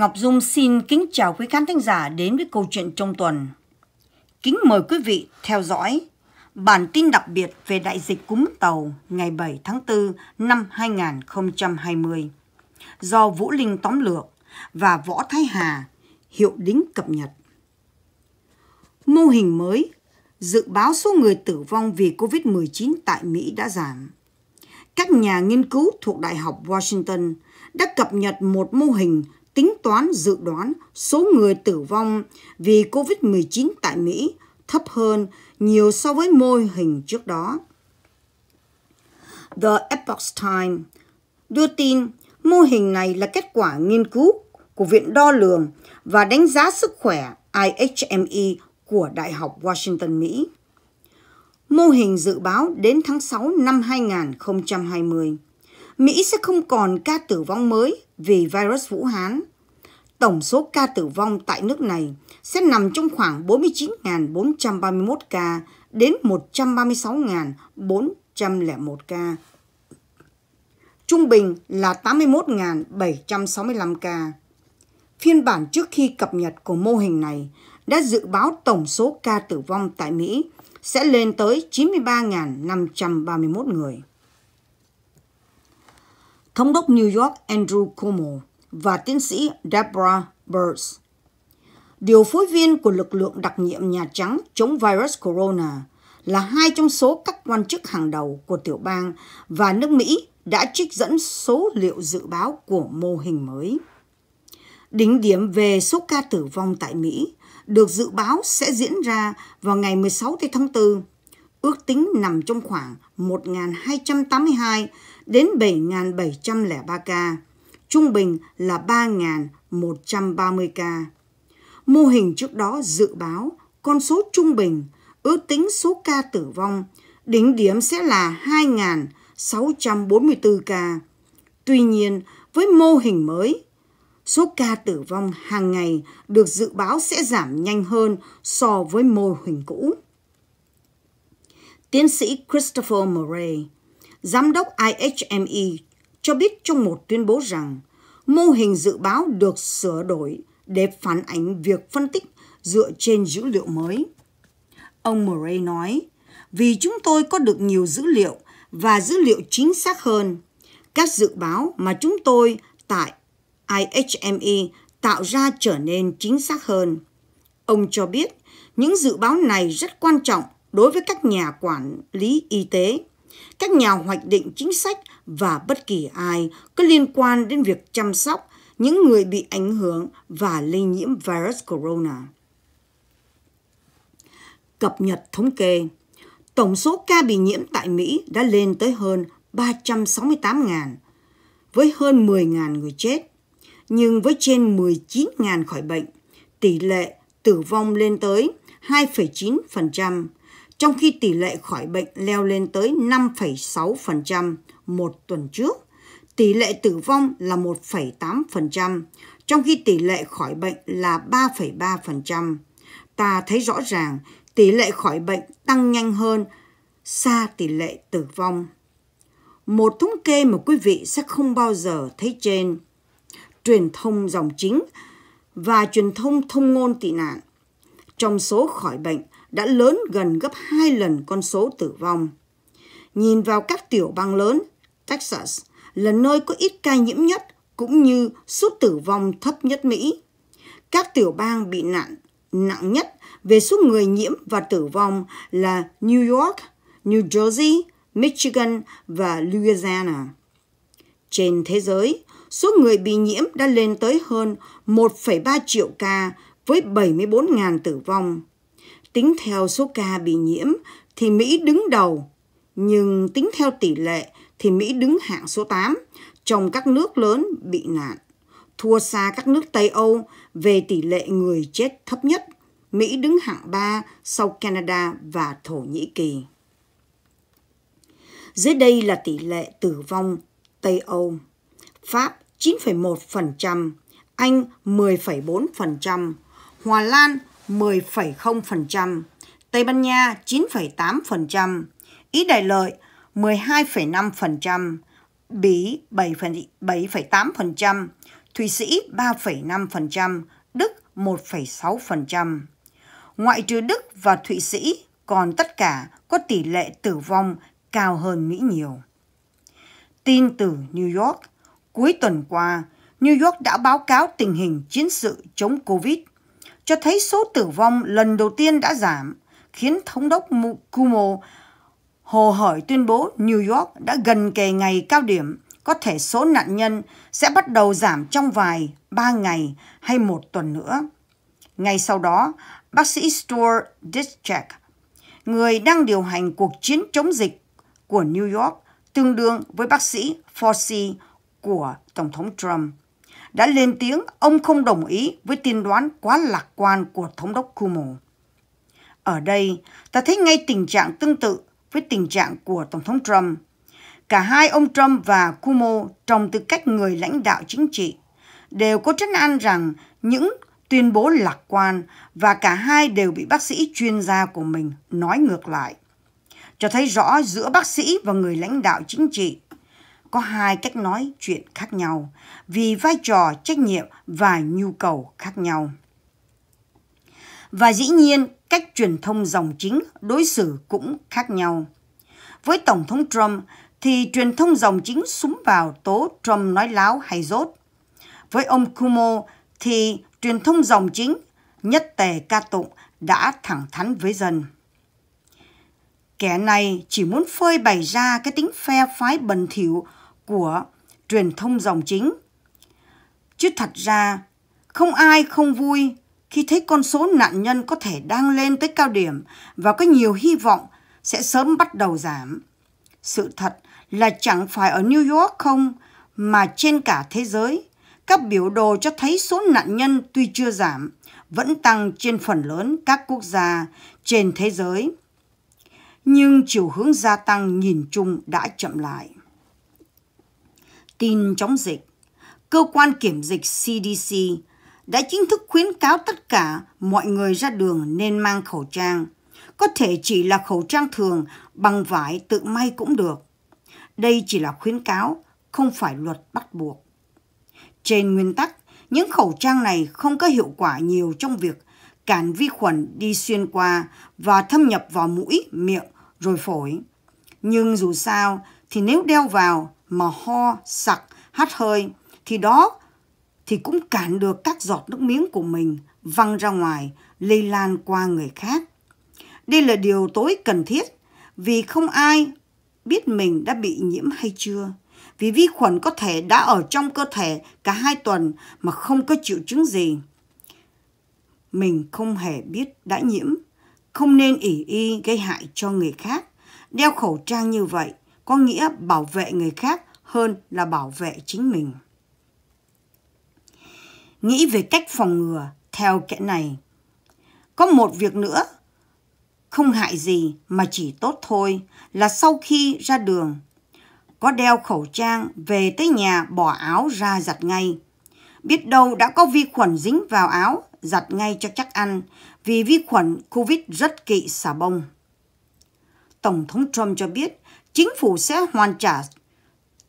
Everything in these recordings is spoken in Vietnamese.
Ngọc Dung xin kính chào quý khán thính giả đến với câu chuyện trong tuần. Kính mời quý vị theo dõi bản tin đặc biệt về đại dịch cúm tàu ngày 7 tháng 4 năm 2020 do Vũ Linh tóm lược và Võ Thái Hà hiệu đính cập nhật. Mô hình mới dự báo số người tử vong vì COVID-19 tại Mỹ đã giảm. Các nhà nghiên cứu thuộc Đại học Washington đã cập nhật một mô hình tính toán dự đoán số người tử vong vì COVID-19 tại Mỹ thấp hơn nhiều so với mô hình trước đó. The Epoch Times đưa tin mô hình này là kết quả nghiên cứu của Viện Đo lường và đánh giá sức khỏe IHME của Đại học Washington, Mỹ. Mô hình dự báo đến tháng 6 năm 2020, Mỹ sẽ không còn ca tử vong mới vì virus Vũ Hán. Tổng số ca tử vong tại nước này sẽ nằm trong khoảng 49.431 ca đến 136.401 ca. Trung bình là 81.765 ca. Phiên bản trước khi cập nhật của mô hình này đã dự báo tổng số ca tử vong tại Mỹ sẽ lên tới 93.531 người. Thống đốc New York Andrew Cuomo và tiến sĩ Deborah Burns. Điều phối viên của lực lượng đặc nhiệm Nhà Trắng chống virus corona là hai trong số các quan chức hàng đầu của tiểu bang và nước Mỹ đã trích dẫn số liệu dự báo của mô hình mới. Đỉnh điểm về số ca tử vong tại Mỹ được dự báo sẽ diễn ra vào ngày 16 tháng 4, ước tính nằm trong khoảng 1.282 đến 7.703 ca, trung bình là 3.130 ca. Mô hình trước đó dự báo con số trung bình ước tính số ca tử vong đỉnh điểm sẽ là 2.644 ca. Tuy nhiên, với mô hình mới, số ca tử vong hàng ngày được dự báo sẽ giảm nhanh hơn so với mô hình cũ. Tiến sĩ Christopher Murray, giám đốc IHME, cho biết trong một tuyên bố rằng mô hình dự báo được sửa đổi để phản ánh việc phân tích dựa trên dữ liệu mới. Ông Murray nói, vì chúng tôi có được nhiều dữ liệu và dữ liệu chính xác hơn, các dự báo mà chúng tôi tại IHME tạo ra trở nên chính xác hơn. Ông cho biết, những dự báo này rất quan trọng đối với các nhà quản lý y tế các nhà hoạch định chính sách và bất kỳ ai có liên quan đến việc chăm sóc những người bị ảnh hưởng và lây nhiễm virus corona. Cập nhật thống kê, tổng số ca bị nhiễm tại Mỹ đã lên tới hơn 368.000, với hơn 10.000 người chết, nhưng với trên 19.000 khỏi bệnh, tỷ lệ tử vong lên tới 2,9%, trong khi tỷ lệ khỏi bệnh leo lên tới 5,6% một tuần trước. Tỷ lệ tử vong là 1,8%, trong khi tỷ lệ khỏi bệnh là 3,3%. Ta thấy rõ ràng tỷ lệ khỏi bệnh tăng nhanh hơn xa tỷ lệ tử vong. Một thống kê mà quý vị sẽ không bao giờ thấy trên. Truyền thông dòng chính và truyền thông thông ngôn tị nạn. Trong số khỏi bệnh, đã lớn gần gấp 2 lần con số tử vong. Nhìn vào các tiểu bang lớn, Texas là nơi có ít ca nhiễm nhất cũng như số tử vong thấp nhất Mỹ. Các tiểu bang bị nạn nặng nhất về số người nhiễm và tử vong là New York, New Jersey, Michigan và Louisiana. Trên thế giới, số người bị nhiễm đã lên tới hơn 1,3 triệu ca với 74.000 tử vong. Tính theo số ca bị nhiễm thì Mỹ đứng đầu, nhưng tính theo tỷ lệ thì Mỹ đứng hạng số 8 trong các nước lớn bị nạn, thua xa các nước Tây Âu về tỷ lệ người chết thấp nhất. Mỹ đứng hạng 3 sau Canada và Thổ Nhĩ Kỳ. Dưới đây là tỷ lệ tử vong Tây Âu. Pháp 9,1%, Anh 10,4%, Hòa Lan 10,0%, Tây Ban Nha 9,8%, Ý đại lợi 12,5%, Bỉ 7,8%, Thụy Sĩ 3,5%, Đức 1,6%. Ngoại trừ Đức và Thụy Sĩ, còn tất cả có tỷ lệ tử vong cao hơn Mỹ nhiều. Tin từ New York, cuối tuần qua, New York đã báo cáo tình hình chiến sự chống COVID cho thấy số tử vong lần đầu tiên đã giảm, khiến Thống đốc Cuomo hồ hởi tuyên bố New York đã gần kề ngày cao điểm, có thể số nạn nhân sẽ bắt đầu giảm trong vài, ba ngày hay một tuần nữa. Ngay sau đó, bác sĩ Stuart Dischek, người đang điều hành cuộc chiến chống dịch của New York, tương đương với bác sĩ Fauci của Tổng thống Trump, đã lên tiếng ông không đồng ý với tiên đoán quá lạc quan của Thống đốc Cuomo. Ở đây, ta thấy ngay tình trạng tương tự với tình trạng của Tổng thống Trump. Cả hai ông Trump và Cuomo trong tư cách người lãnh đạo chính trị đều có trấn an rằng những tuyên bố lạc quan và cả hai đều bị bác sĩ chuyên gia của mình nói ngược lại. Cho thấy rõ giữa bác sĩ và người lãnh đạo chính trị có hai cách nói chuyện khác nhau vì vai trò trách nhiệm và nhu cầu khác nhau và dĩ nhiên cách truyền thông dòng chính đối xử cũng khác nhau với tổng thống trump thì truyền thông dòng chính súng vào tố trump nói láo hay dốt với ông kumo thì truyền thông dòng chính nhất tề ca tụng đã thẳng thắn với dân kẻ này chỉ muốn phơi bày ra cái tính phe phái bần thỉu của truyền thông dòng chính. Chứ thật ra, không ai không vui khi thấy con số nạn nhân có thể đang lên tới cao điểm và có nhiều hy vọng sẽ sớm bắt đầu giảm. Sự thật là chẳng phải ở New York không, mà trên cả thế giới, các biểu đồ cho thấy số nạn nhân tuy chưa giảm, vẫn tăng trên phần lớn các quốc gia trên thế giới. Nhưng chiều hướng gia tăng nhìn chung đã chậm lại tin chống dịch, cơ quan kiểm dịch CDC đã chính thức khuyến cáo tất cả mọi người ra đường nên mang khẩu trang. Có thể chỉ là khẩu trang thường bằng vải tự may cũng được. Đây chỉ là khuyến cáo, không phải luật bắt buộc. Trên nguyên tắc, những khẩu trang này không có hiệu quả nhiều trong việc cản vi khuẩn đi xuyên qua và thâm nhập vào mũi, miệng rồi phổi. Nhưng dù sao thì nếu đeo vào mà ho, sặc, hắt hơi thì đó thì cũng cản được các giọt nước miếng của mình văng ra ngoài, lây lan qua người khác. Đây là điều tối cần thiết vì không ai biết mình đã bị nhiễm hay chưa. Vì vi khuẩn có thể đã ở trong cơ thể cả hai tuần mà không có triệu chứng gì. Mình không hề biết đã nhiễm, không nên ỉ y gây hại cho người khác. Đeo khẩu trang như vậy có nghĩa bảo vệ người khác hơn là bảo vệ chính mình. Nghĩ về cách phòng ngừa theo kẽ này. Có một việc nữa không hại gì mà chỉ tốt thôi là sau khi ra đường có đeo khẩu trang về tới nhà bỏ áo ra giặt ngay. Biết đâu đã có vi khuẩn dính vào áo, giặt ngay cho chắc ăn, vì vi khuẩn COVID rất kỵ xà bông. Tổng thống Trump cho biết chính phủ sẽ hoàn trả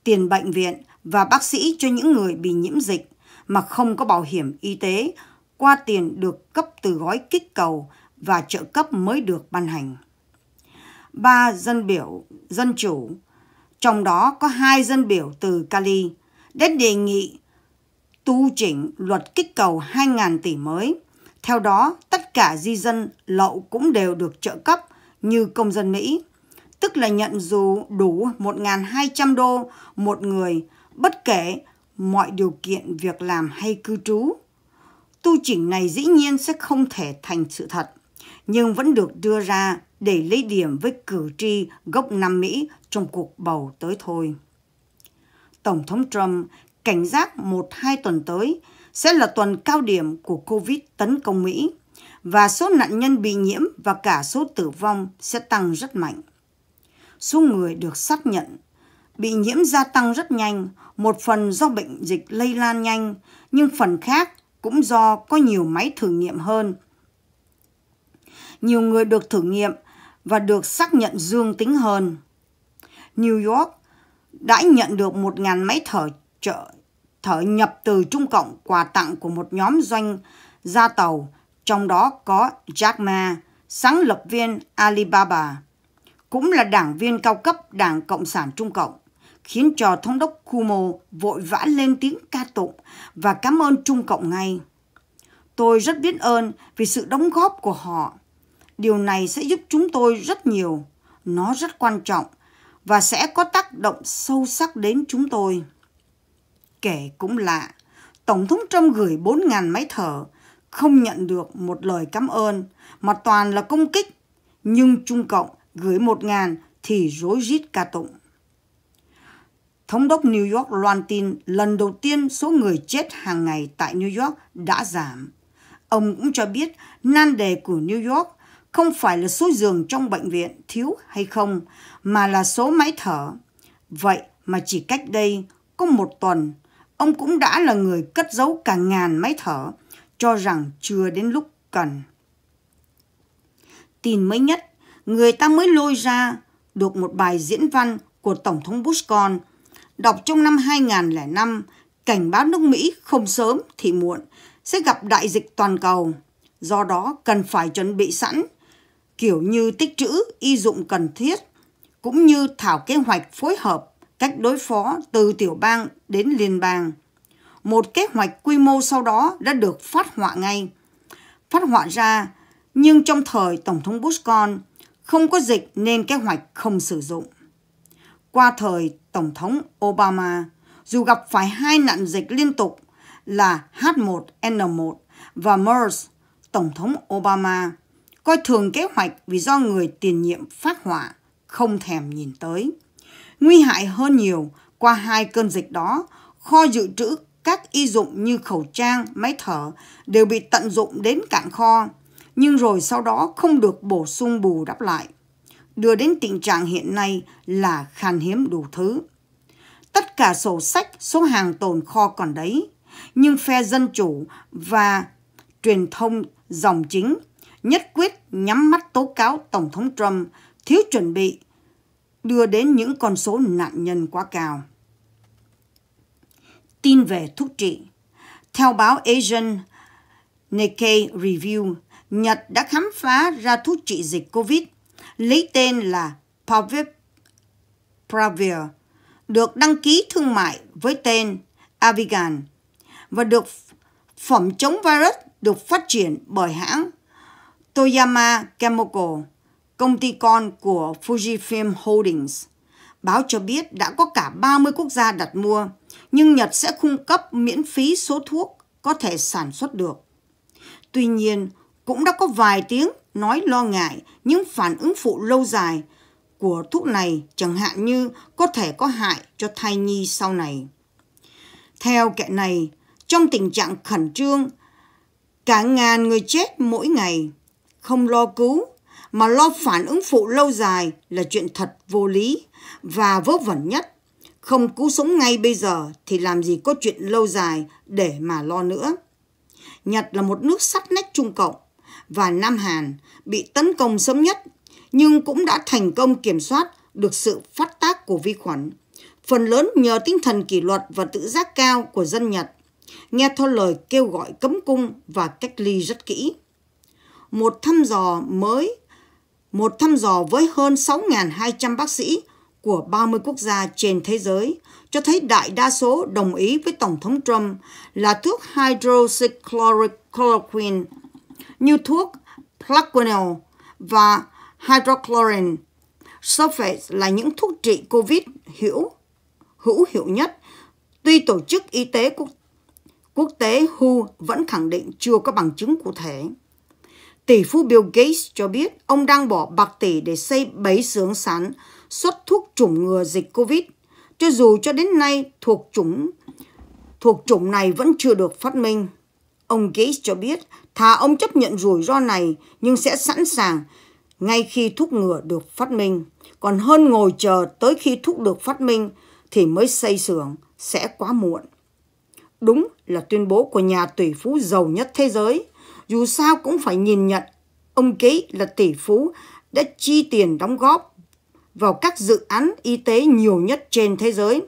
tiền bệnh viện và bác sĩ cho những người bị nhiễm dịch mà không có bảo hiểm y tế qua tiền được cấp từ gói kích cầu và trợ cấp mới được ban hành. Ba dân biểu dân chủ, trong đó có hai dân biểu từ Cali đã đề nghị tu chỉnh luật kích cầu 2.000 tỷ mới. Theo đó, tất cả di dân lậu cũng đều được trợ cấp như công dân Mỹ tức là nhận dù đủ 1.200 đô một người, bất kể mọi điều kiện việc làm hay cư trú. Tu chỉnh này dĩ nhiên sẽ không thể thành sự thật, nhưng vẫn được đưa ra để lấy điểm với cử tri gốc Nam Mỹ trong cuộc bầu tới thôi. Tổng thống Trump cảnh giác một hai tuần tới sẽ là tuần cao điểm của Covid tấn công Mỹ và số nạn nhân bị nhiễm và cả số tử vong sẽ tăng rất mạnh số người được xác nhận bị nhiễm gia tăng rất nhanh, một phần do bệnh dịch lây lan nhanh, nhưng phần khác cũng do có nhiều máy thử nghiệm hơn. Nhiều người được thử nghiệm và được xác nhận dương tính hơn. New York đã nhận được 1.000 máy thở trợ, thở nhập từ Trung Cộng quà tặng của một nhóm doanh gia tàu, trong đó có Jack Ma, sáng lập viên Alibaba cũng là đảng viên cao cấp Đảng Cộng sản Trung Cộng, khiến cho thống đốc Kumo vội vã lên tiếng ca tụng và cảm ơn Trung Cộng ngay. Tôi rất biết ơn vì sự đóng góp của họ. Điều này sẽ giúp chúng tôi rất nhiều. Nó rất quan trọng và sẽ có tác động sâu sắc đến chúng tôi. Kể cũng lạ, Tổng thống Trump gửi 4.000 máy thở, không nhận được một lời cảm ơn mà toàn là công kích. Nhưng Trung Cộng gửi một ngàn thì rối rít ca tụng. Thống đốc New York loan tin lần đầu tiên số người chết hàng ngày tại New York đã giảm. Ông cũng cho biết nan đề của New York không phải là số giường trong bệnh viện thiếu hay không, mà là số máy thở. Vậy mà chỉ cách đây có một tuần, ông cũng đã là người cất giấu cả ngàn máy thở, cho rằng chưa đến lúc cần. Tin mới nhất người ta mới lôi ra được một bài diễn văn của Tổng thống Bush con đọc trong năm 2005 cảnh báo nước Mỹ không sớm thì muộn sẽ gặp đại dịch toàn cầu. Do đó cần phải chuẩn bị sẵn kiểu như tích trữ y dụng cần thiết cũng như thảo kế hoạch phối hợp cách đối phó từ tiểu bang đến liên bang. Một kế hoạch quy mô sau đó đã được phát họa ngay. Phát họa ra, nhưng trong thời Tổng thống Bush con, không có dịch nên kế hoạch không sử dụng. Qua thời Tổng thống Obama, dù gặp phải hai nạn dịch liên tục là H1N1 và MERS, Tổng thống Obama coi thường kế hoạch vì do người tiền nhiệm phát hỏa không thèm nhìn tới. Nguy hại hơn nhiều qua hai cơn dịch đó, kho dự trữ các y dụng như khẩu trang, máy thở đều bị tận dụng đến cạn kho nhưng rồi sau đó không được bổ sung bù đắp lại, đưa đến tình trạng hiện nay là khan hiếm đủ thứ. Tất cả sổ sách, số hàng tồn kho còn đấy, nhưng phe Dân Chủ và truyền thông dòng chính nhất quyết nhắm mắt tố cáo Tổng thống Trump thiếu chuẩn bị đưa đến những con số nạn nhân quá cao. Tin về thuốc trị Theo báo Asian Nikkei Review, Nhật đã khám phá ra thuốc trị dịch COVID, lấy tên là Pavipravir, được đăng ký thương mại với tên Avigan và được phẩm chống virus được phát triển bởi hãng Toyama Chemical, công ty con của Fujifilm Holdings. Báo cho biết đã có cả 30 quốc gia đặt mua, nhưng Nhật sẽ cung cấp miễn phí số thuốc có thể sản xuất được. Tuy nhiên, cũng đã có vài tiếng nói lo ngại những phản ứng phụ lâu dài của thuốc này chẳng hạn như có thể có hại cho thai nhi sau này. Theo kệ này, trong tình trạng khẩn trương, cả ngàn người chết mỗi ngày, không lo cứu mà lo phản ứng phụ lâu dài là chuyện thật vô lý và vớ vẩn nhất. Không cứu sống ngay bây giờ thì làm gì có chuyện lâu dài để mà lo nữa. Nhật là một nước sắt nách trung cộng, và Nam Hàn bị tấn công sớm nhất nhưng cũng đã thành công kiểm soát được sự phát tác của vi khuẩn, phần lớn nhờ tinh thần kỷ luật và tự giác cao của dân Nhật, nghe theo lời kêu gọi cấm cung và cách ly rất kỹ. Một thăm dò mới, một thăm dò với hơn 6.200 bác sĩ của 30 quốc gia trên thế giới cho thấy đại đa số đồng ý với Tổng thống Trump là thuốc hydroxychloroquine như thuốc plaquenil và hydrochlorine sulfate là những thuốc trị COVID hữu hữu hiệu nhất. Tuy Tổ chức Y tế Quốc, quốc tế WHO vẫn khẳng định chưa có bằng chứng cụ thể. Tỷ phú Bill Gates cho biết ông đang bỏ bạc tỷ để xây 7 xưởng sản xuất thuốc chủng ngừa dịch COVID. Cho dù cho đến nay thuộc chủng thuộc chủng này vẫn chưa được phát minh. Ông Gates cho biết, thà ông chấp nhận rủi ro này nhưng sẽ sẵn sàng ngay khi thuốc ngừa được phát minh. Còn hơn ngồi chờ tới khi thuốc được phát minh thì mới xây xưởng sẽ quá muộn. Đúng là tuyên bố của nhà tỷ phú giàu nhất thế giới. Dù sao cũng phải nhìn nhận ông Gates là tỷ phú đã chi tiền đóng góp vào các dự án y tế nhiều nhất trên thế giới,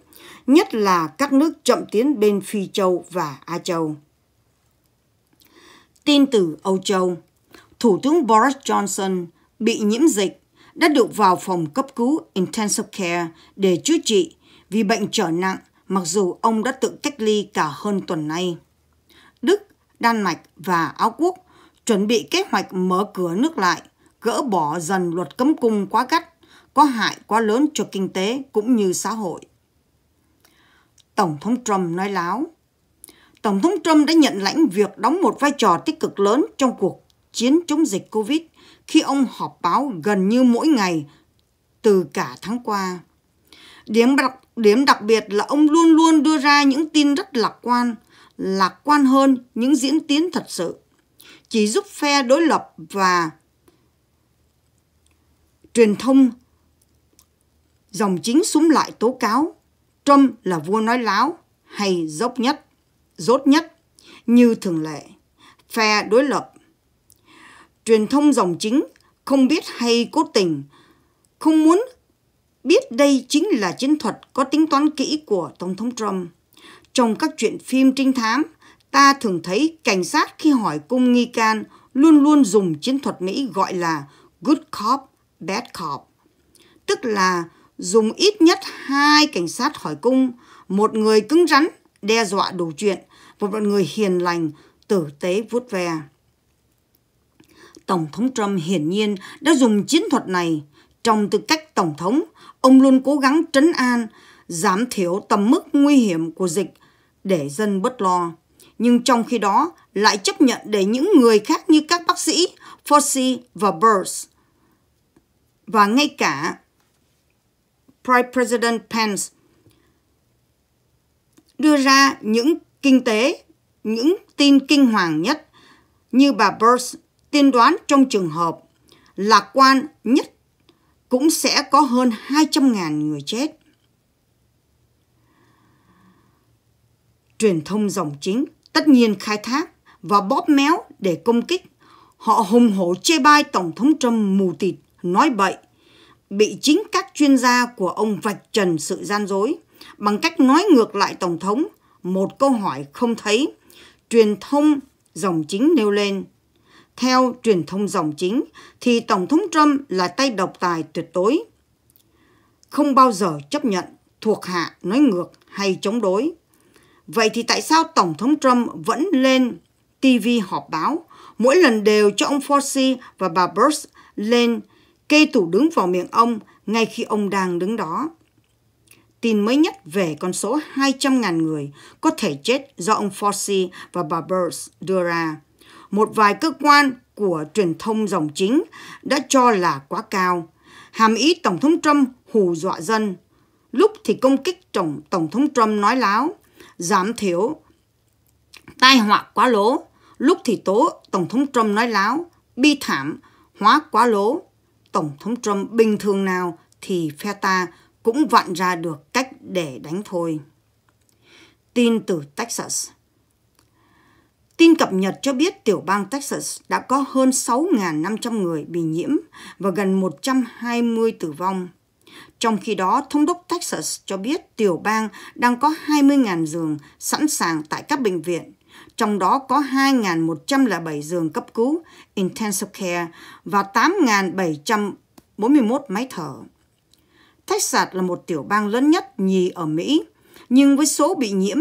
nhất là các nước chậm tiến bên Phi Châu và Á Châu. Tin từ Âu Châu, Thủ tướng Boris Johnson bị nhiễm dịch đã được vào phòng cấp cứu Intensive Care để chữa trị vì bệnh trở nặng mặc dù ông đã tự cách ly cả hơn tuần nay. Đức, Đan Mạch và Áo Quốc chuẩn bị kế hoạch mở cửa nước lại, gỡ bỏ dần luật cấm cung quá gắt, có hại quá lớn cho kinh tế cũng như xã hội. Tổng thống Trump nói láo, Tổng thống Trump đã nhận lãnh việc đóng một vai trò tích cực lớn trong cuộc chiến chống dịch COVID khi ông họp báo gần như mỗi ngày từ cả tháng qua. Điểm đặc, điểm đặc biệt là ông luôn luôn đưa ra những tin rất lạc quan, lạc quan hơn những diễn tiến thật sự. Chỉ giúp phe đối lập và truyền thông dòng chính súng lại tố cáo Trump là vua nói láo hay dốc nhất rốt nhất như thường lệ phe đối lập truyền thông dòng chính không biết hay cố tình không muốn biết đây chính là chiến thuật có tính toán kỹ của tổng thống trump trong các chuyện phim trinh thám ta thường thấy cảnh sát khi hỏi cung nghi can luôn luôn dùng chiến thuật mỹ gọi là good cop bad cop tức là dùng ít nhất hai cảnh sát hỏi cung một người cứng rắn đe dọa đủ chuyện, một bọn người hiền lành, tử tế vút ve. Tổng thống Trump hiển nhiên đã dùng chiến thuật này. Trong tư cách Tổng thống, ông luôn cố gắng trấn an, giảm thiểu tầm mức nguy hiểm của dịch để dân bớt lo. Nhưng trong khi đó lại chấp nhận để những người khác như các bác sĩ Fauci và Burns và ngay cả Prime President Pence đưa ra những kinh tế, những tin kinh hoàng nhất như bà Burns tiên đoán trong trường hợp lạc quan nhất cũng sẽ có hơn 200.000 người chết. Truyền thông dòng chính tất nhiên khai thác và bóp méo để công kích. Họ hùng hổ chê bai Tổng thống Trump mù tịt, nói bậy, bị chính các chuyên gia của ông vạch trần sự gian dối – bằng cách nói ngược lại Tổng thống một câu hỏi không thấy. Truyền thông dòng chính nêu lên. Theo truyền thông dòng chính thì Tổng thống Trump là tay độc tài tuyệt đối. Không bao giờ chấp nhận thuộc hạ nói ngược hay chống đối. Vậy thì tại sao Tổng thống Trump vẫn lên TV họp báo, mỗi lần đều cho ông Fauci và bà Bush lên kê tủ đứng vào miệng ông ngay khi ông đang đứng đó? tin mới nhất về con số 200.000 người có thể chết do ông Fauci và bà Burns đưa ra. Một vài cơ quan của truyền thông dòng chính đã cho là quá cao. Hàm ý Tổng thống Trump hù dọa dân. Lúc thì công kích Tổng, Tổng thống Trump nói láo, giảm thiểu, tai họa quá lố. Lúc thì tố Tổng thống Trump nói láo, bi thảm, hóa quá lố. Tổng thống Trump bình thường nào thì phe ta cũng vặn ra được cách để đánh thôi. Tin từ Texas Tin cập nhật cho biết tiểu bang Texas đã có hơn 6.500 người bị nhiễm và gần 120 tử vong. Trong khi đó, Thống đốc Texas cho biết tiểu bang đang có 20.000 giường sẵn sàng tại các bệnh viện, trong đó có 2.107 giường cấp cứu, intensive care và 8.741 máy thở. Texas là một tiểu bang lớn nhất nhì ở Mỹ, nhưng với số bị nhiễm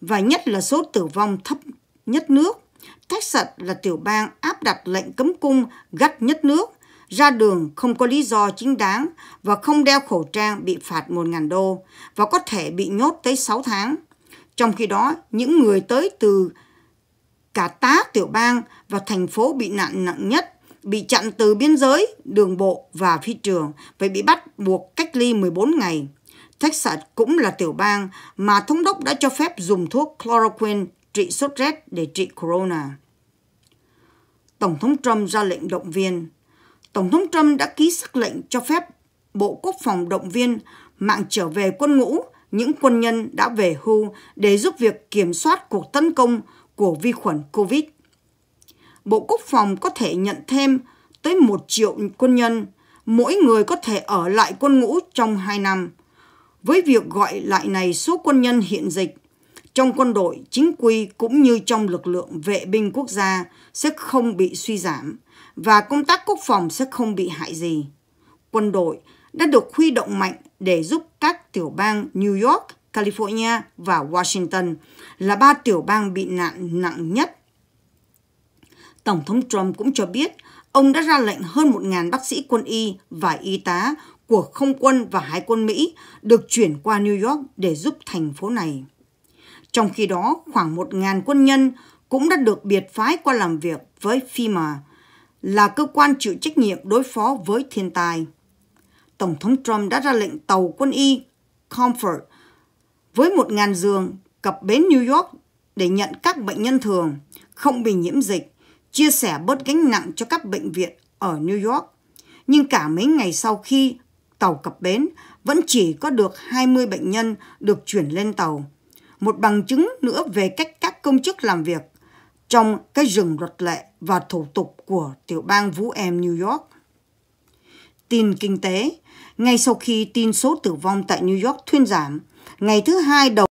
và nhất là số tử vong thấp nhất nước. Texas là tiểu bang áp đặt lệnh cấm cung gắt nhất nước, ra đường không có lý do chính đáng và không đeo khẩu trang bị phạt 1.000 đô và có thể bị nhốt tới 6 tháng. Trong khi đó, những người tới từ cả tá tiểu bang và thành phố bị nạn nặng nhất bị chặn từ biên giới, đường bộ và phi trường phải bị bắt buộc cách ly 14 ngày. Texas cũng là tiểu bang mà thống đốc đã cho phép dùng thuốc chloroquine trị sốt rét để trị corona. Tổng thống Trump ra lệnh động viên. Tổng thống Trump đã ký sắc lệnh cho phép Bộ Quốc phòng động viên mạng trở về quân ngũ những quân nhân đã về hưu để giúp việc kiểm soát cuộc tấn công của vi khuẩn COVID. Bộ Quốc phòng có thể nhận thêm tới 1 triệu quân nhân, mỗi người có thể ở lại quân ngũ trong 2 năm. Với việc gọi lại này số quân nhân hiện dịch, trong quân đội, chính quy cũng như trong lực lượng vệ binh quốc gia sẽ không bị suy giảm và công tác quốc phòng sẽ không bị hại gì. Quân đội đã được huy động mạnh để giúp các tiểu bang New York, California và Washington là ba tiểu bang bị nạn nặng nhất Tổng thống Trump cũng cho biết ông đã ra lệnh hơn 1.000 bác sĩ quân y và y tá của không quân và hải quân Mỹ được chuyển qua New York để giúp thành phố này. Trong khi đó, khoảng 1.000 quân nhân cũng đã được biệt phái qua làm việc với FEMA, là cơ quan chịu trách nhiệm đối phó với thiên tai. Tổng thống Trump đã ra lệnh tàu quân y Comfort với 1.000 giường cập bến New York để nhận các bệnh nhân thường không bị nhiễm dịch chia sẻ bớt gánh nặng cho các bệnh viện ở New York. Nhưng cả mấy ngày sau khi tàu cập bến, vẫn chỉ có được 20 bệnh nhân được chuyển lên tàu. Một bằng chứng nữa về cách các công chức làm việc trong cái rừng luật lệ và thủ tục của tiểu bang Vũ Em New York. Tin kinh tế, ngay sau khi tin số tử vong tại New York thuyên giảm, ngày thứ hai đầu